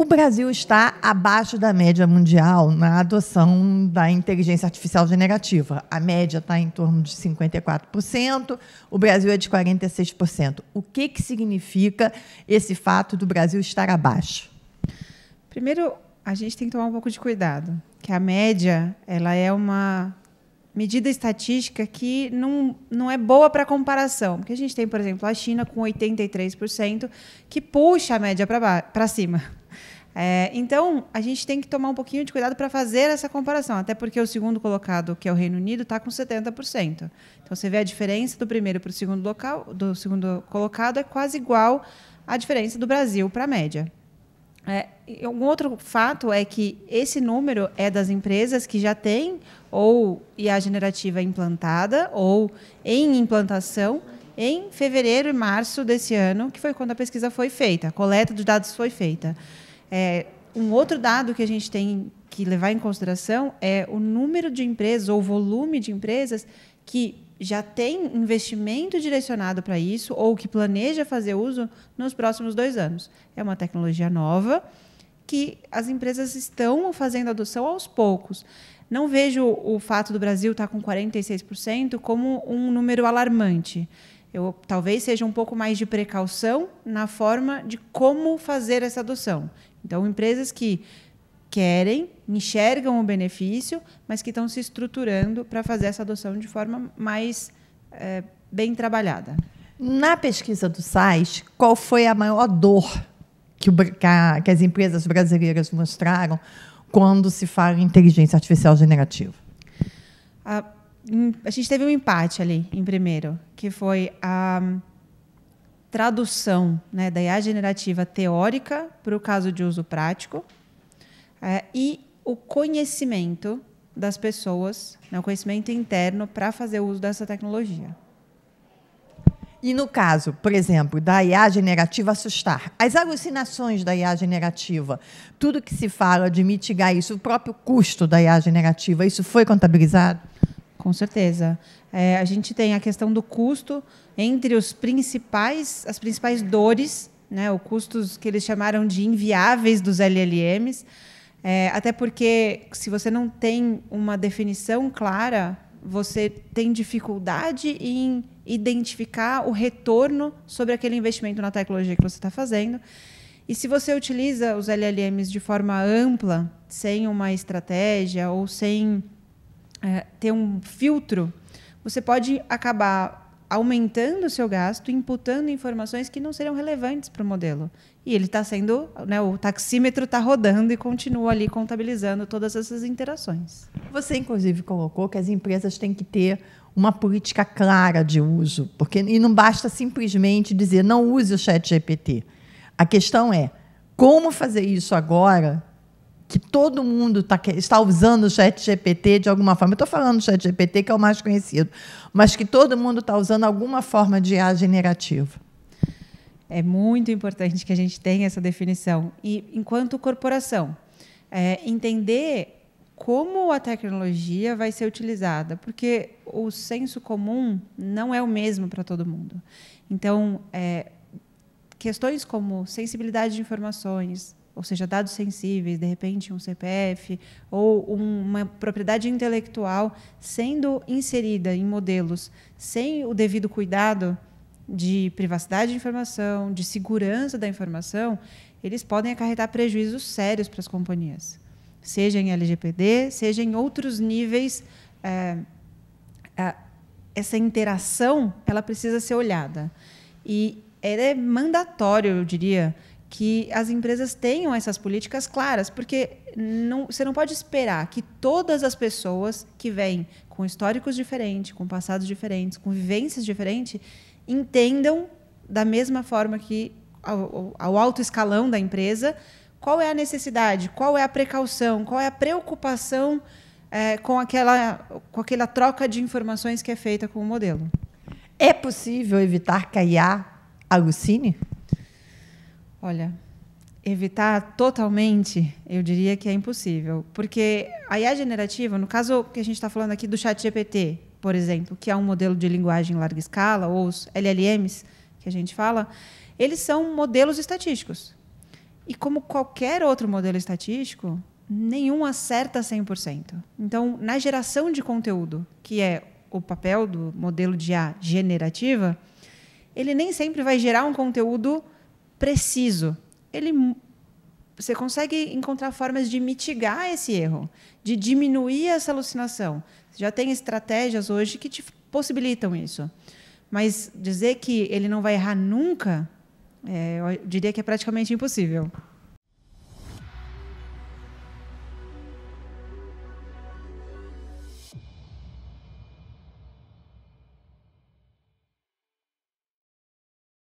O Brasil está abaixo da média mundial na adoção da inteligência artificial generativa. A média está em torno de 54%, o Brasil é de 46%. O que, que significa esse fato do Brasil estar abaixo? Primeiro, a gente tem que tomar um pouco de cuidado, que a média ela é uma medida estatística que não, não é boa para comparação. Porque a gente tem, por exemplo, a China com 83%, que puxa a média para cima. É, então, a gente tem que tomar um pouquinho de cuidado para fazer essa comparação, até porque o segundo colocado, que é o Reino Unido, está com 70%. Então, você vê a diferença do primeiro para o segundo local, do segundo colocado é quase igual à diferença do Brasil para a média. É, um outro fato é que esse número é das empresas que já têm ou IA generativa implantada ou em implantação em fevereiro e março desse ano, que foi quando a pesquisa foi feita, a coleta de dados foi feita. É, um outro dado que a gente tem que levar em consideração é o número de empresas ou volume de empresas que já tem investimento direcionado para isso ou que planeja fazer uso nos próximos dois anos. É uma tecnologia nova que as empresas estão fazendo adoção aos poucos. Não vejo o fato do Brasil estar tá com 46% como um número alarmante. Eu, talvez seja um pouco mais de precaução na forma de como fazer essa adoção. Então, empresas que querem, enxergam o benefício, mas que estão se estruturando para fazer essa adoção de forma mais é, bem trabalhada. Na pesquisa do SAIS, qual foi a maior dor que, o, que as empresas brasileiras mostraram quando se fala em inteligência artificial generativa? A, a gente teve um empate ali, em primeiro, que foi a tradução né, da IA generativa teórica para o caso de uso prático é, e o conhecimento das pessoas, né, o conhecimento interno para fazer uso dessa tecnologia. E no caso, por exemplo, da IA generativa assustar, as alucinações da IA generativa, tudo que se fala de mitigar isso, o próprio custo da IA generativa, isso foi contabilizado? Com certeza. É, a gente tem a questão do custo entre os principais, as principais dores, né? O custos que eles chamaram de inviáveis dos LLMs. É, até porque se você não tem uma definição clara, você tem dificuldade em identificar o retorno sobre aquele investimento na tecnologia que você está fazendo. E se você utiliza os LLMs de forma ampla, sem uma estratégia ou sem é, ter um filtro, você pode acabar aumentando o seu gasto, imputando informações que não serão relevantes para o modelo. E ele está sendo, né, o taxímetro está rodando e continua ali contabilizando todas essas interações. Você, inclusive, colocou que as empresas têm que ter uma política clara de uso, porque e não basta simplesmente dizer não use o chat GPT. A questão é como fazer isso agora que todo mundo tá, está usando o chat GPT de alguma forma. Eu estou falando do chat GPT, que é o mais conhecido, mas que todo mundo está usando alguma forma de IA generativa. É muito importante que a gente tenha essa definição. E, enquanto corporação, é, entender como a tecnologia vai ser utilizada, porque o senso comum não é o mesmo para todo mundo. Então, é, questões como sensibilidade de informações, ou seja, dados sensíveis, de repente um CPF ou um, uma propriedade intelectual sendo inserida em modelos sem o devido cuidado de privacidade de informação, de segurança da informação, eles podem acarretar prejuízos sérios para as companhias, seja em LGPD, seja em outros níveis. É, é, essa interação ela precisa ser olhada e é mandatório, eu diria, que as empresas tenham essas políticas claras, porque não, você não pode esperar que todas as pessoas que vêm com históricos diferentes, com passados diferentes, com vivências diferentes, entendam da mesma forma que ao, ao alto escalão da empresa qual é a necessidade, qual é a precaução, qual é a preocupação é, com, aquela, com aquela troca de informações que é feita com o modelo. É possível evitar caiar a Lucine? alucine? Olha, evitar totalmente, eu diria que é impossível. Porque a IA generativa, no caso que a gente está falando aqui do chat GPT, por exemplo, que é um modelo de linguagem em larga escala, ou os LLMs que a gente fala, eles são modelos estatísticos. E como qualquer outro modelo estatístico, nenhum acerta 100%. Então, na geração de conteúdo, que é o papel do modelo de IA generativa, ele nem sempre vai gerar um conteúdo preciso, ele você consegue encontrar formas de mitigar esse erro, de diminuir essa alucinação. Você já tem estratégias hoje que te possibilitam isso. Mas dizer que ele não vai errar nunca, é, eu diria que é praticamente impossível.